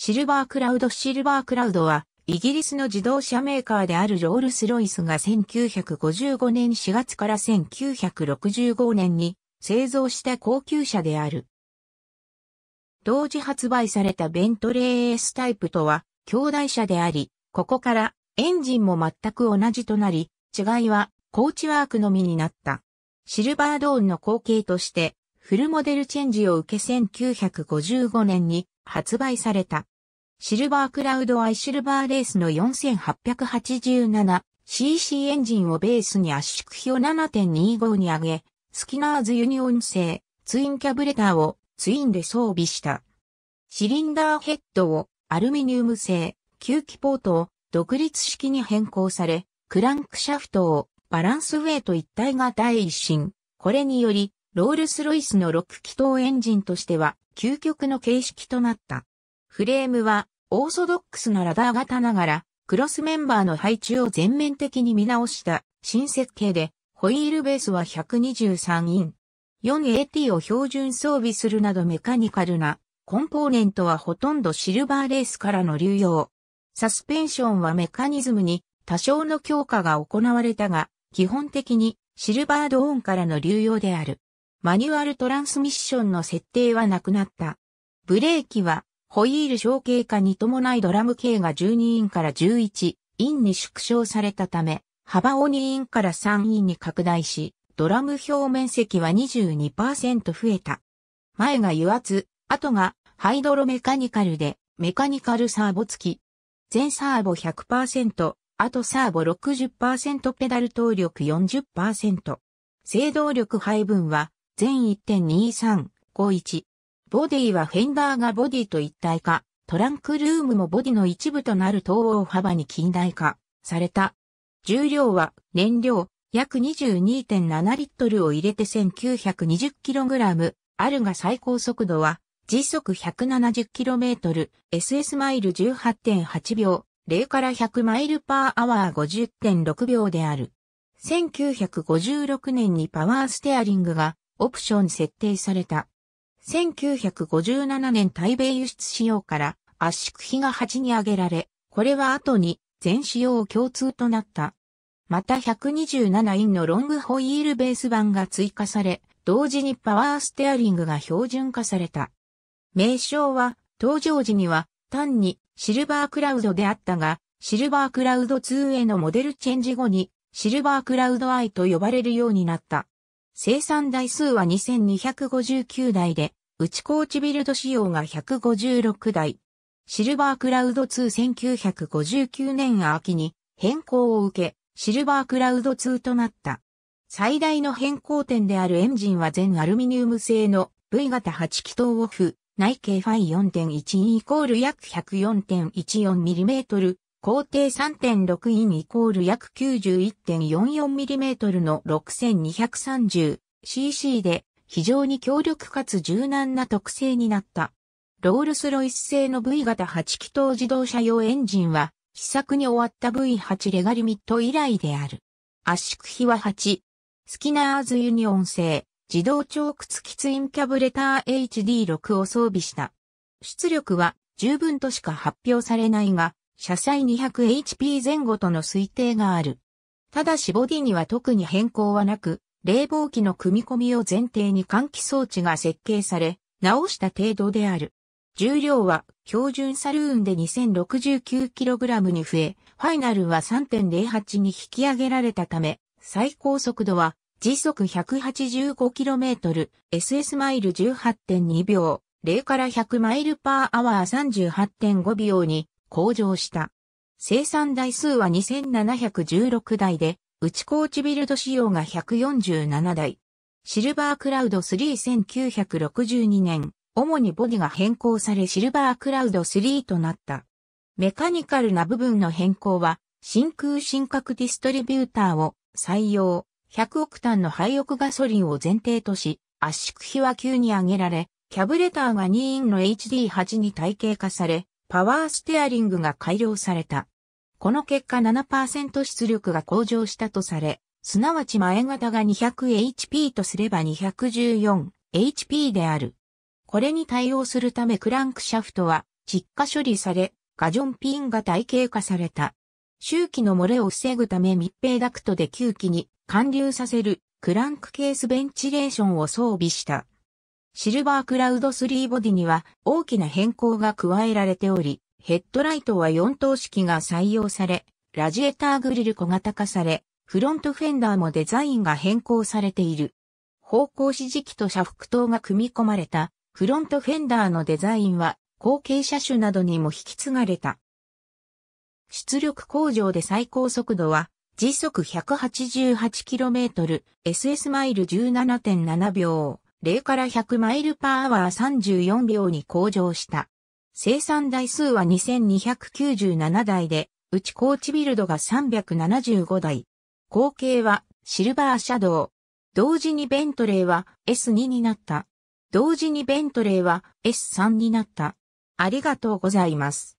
シルバークラウドシルバークラウドは、イギリスの自動車メーカーであるロールスロイスが1955年4月から1965年に製造した高級車である。同時発売されたベントレーエースタイプとは兄弟車であり、ここからエンジンも全く同じとなり、違いはコーチワークのみになった。シルバードーンの後継として、フルモデルチェンジを受け1955年に発売された。シルバークラウドアイシルバーレースの 4887cc エンジンをベースに圧縮比を7.25に上げ、スキナーズユニオン製ツインキャブレターをツインで装備した。シリンダーヘッドをアルミニウム製吸気ポートを独立式に変更され、クランクシャフトをバランスウェイと一体が第一新。これにより、ロールスロイスの6気筒エンジンとしては究極の形式となった。フレームはオーソドックスなラダー型ながらクロスメンバーの配置を全面的に見直した新設計でホイールベースは123イン。4AT を標準装備するなどメカニカルなコンポーネントはほとんどシルバーレースからの流用。サスペンションはメカニズムに多少の強化が行われたが、基本的にシルバードオンからの流用である。マニュアルトランスミッションの設定はなくなった。ブレーキはホイール小径化に伴いドラム径が12インから11インに縮小されたため、幅を2インから3インに拡大し、ドラム表面積は22%増えた。前が油圧、後がハイドロメカニカルで、メカニカルサーボ付き。全サーボ100%、後サーボ60%ペダル動力40%。制動力配分は、全1.2351ボディはフェンダーがボディと一体化、トランクルームもボディの一部となる等を幅に近代化された。重量は燃料約22.7リットルを入れて 1920kg、あるが最高速度は時速 170km、SS マイル18.8秒、0から100マイルパーアワー50.6秒である。1956年にパワーステアリングがオプション設定された。1957年台米輸出仕様から圧縮比が8に上げられ、これは後に全仕様共通となった。また127インのロングホイールベース版が追加され、同時にパワーステアリングが標準化された。名称は、登場時には単にシルバークラウドであったが、シルバークラウド2へのモデルチェンジ後に、シルバークラウド I と呼ばれるようになった。生産台数は2259台で、内コーチビルド仕様が156台。シルバークラウド21959年秋に変更を受け、シルバークラウド2となった。最大の変更点であるエンジンは全アルミニウム製の V 型8気筒オフ、内径ファイ4.12イコール約 104.14mm、高低3.6インイコール約 91.44mm の 6230cc で非常に強力かつ柔軟な特性になった。ロールスロイス製の V 型8気筒自動車用エンジンは、試作に終わった V8 レガリミット以来である。圧縮比は8。スキナーズユニオン製、自動長屈きツインキャブレター HD6 を装備した。出力は十分としか発表されないが、車載 200HP 前後との推定がある。ただしボディには特に変更はなく、冷房機の組み込みを前提に換気装置が設計され、直した程度である。重量は標準サルーンで 2069kg に増え、ファイナルは3.08に引き上げられたため、最高速度は時速 185km、SS マイル18.2秒、0から100マイルパーアワー38.5秒に向上した。生産台数は2716台で、内高地ビルド仕様が147台。シルバークラウド31962年、主にボディが変更されシルバークラウド3となった。メカニカルな部分の変更は、真空深核ディストリビューターを採用、100億単の廃屋ガソリンを前提とし、圧縮比は急に上げられ、キャブレターが2インの HD8 に体系化され、パワーステアリングが改良された。この結果7%出力が向上したとされ、すなわち前型が 200HP とすれば 214HP である。これに対応するためクランクシャフトは窒化処理され、ガジョンピンが体系化された。周期の漏れを防ぐため密閉ダクトで吸気に貫流させるクランクケースベンチレーションを装備した。シルバークラウド3ボディには大きな変更が加えられており、ヘッドライトは4灯式が採用され、ラジエターグリル小型化され、フロントフェンダーもデザインが変更されている。方向指示器と車幅灯が組み込まれたフロントフェンダーのデザインは後継車種などにも引き継がれた。出力向上で最高速度は時速 188km、SS マイル17.7秒、0から100マイルパーアワー34秒に向上した。生産台数は2297台で、うちーチビルドが375台。後継はシルバーシャドウ。同時にベントレーは S2 になった。同時にベントレーは S3 になった。ありがとうございます。